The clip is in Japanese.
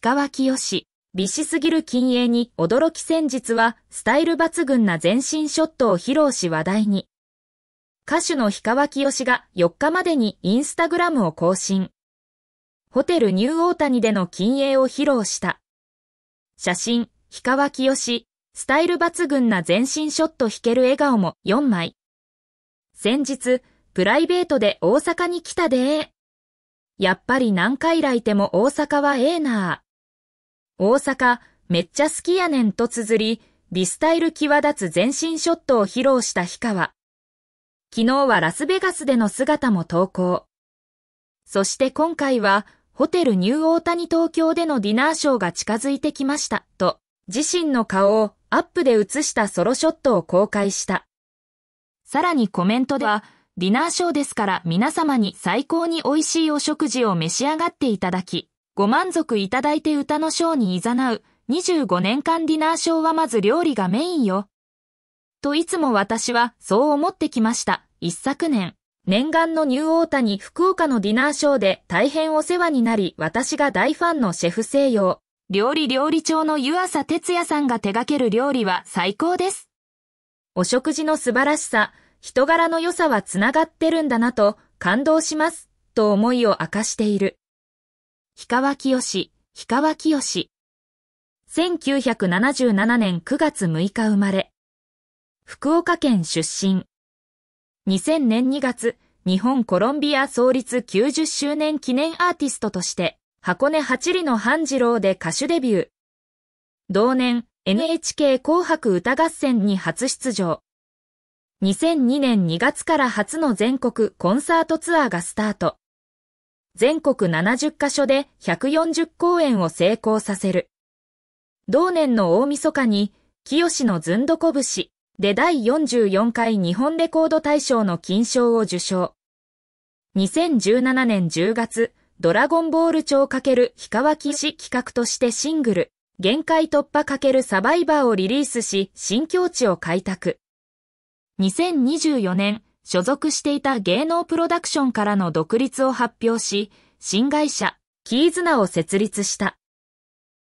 氷川きよし、美しすぎる禁煙に驚き戦術は、スタイル抜群な全身ショットを披露し話題に。歌手の氷川きよしが4日までにインスタグラムを更新。ホテルニューオータニでの禁煙を披露した。写真、氷川きよし、スタイル抜群な全身ショット弾ける笑顔も4枚。先日、プライベートで大阪に来たでやっぱり何回来ても大阪はええな大阪、めっちゃ好きやねんと綴り、ィスタイル際立つ全身ショットを披露した氷川。昨日はラスベガスでの姿も投稿。そして今回は、ホテルニューオータニ東京でのディナーショーが近づいてきました、と、自身の顔をアップで写したソロショットを公開した。さらにコメントでは、ディナーショーですから皆様に最高に美味しいお食事を召し上がっていただき、ご満足いただいて歌のショーに誘う25年間ディナーショーはまず料理がメインよ。といつも私はそう思ってきました。一昨年、念願のニューオータに福岡のディナーショーで大変お世話になり、私が大ファンのシェフ西洋、料理料理長の湯浅哲也さんが手掛ける料理は最高です。お食事の素晴らしさ、人柄の良さはつながってるんだなと感動しますと思いを明かしている。氷川清よ氷川清よし。1977年9月6日生まれ。福岡県出身。2000年2月、日本コロンビア創立90周年記念アーティストとして、箱根八里の半次郎で歌手デビュー。同年、NHK 紅白歌合戦に初出場。2002年2月から初の全国コンサートツアーがスタート。全国70カ所で140公演を成功させる。同年の大晦日に、清のずんどこ節で第44回日本レコード大賞の金賞を受賞。2017年10月、ドラゴンボール超×氷川騎士企画としてシングル、限界突破×サバイバーをリリースし、新境地を開拓。2024年、所属していた芸能プロダクションからの独立を発表し、新会社、キーズナを設立した。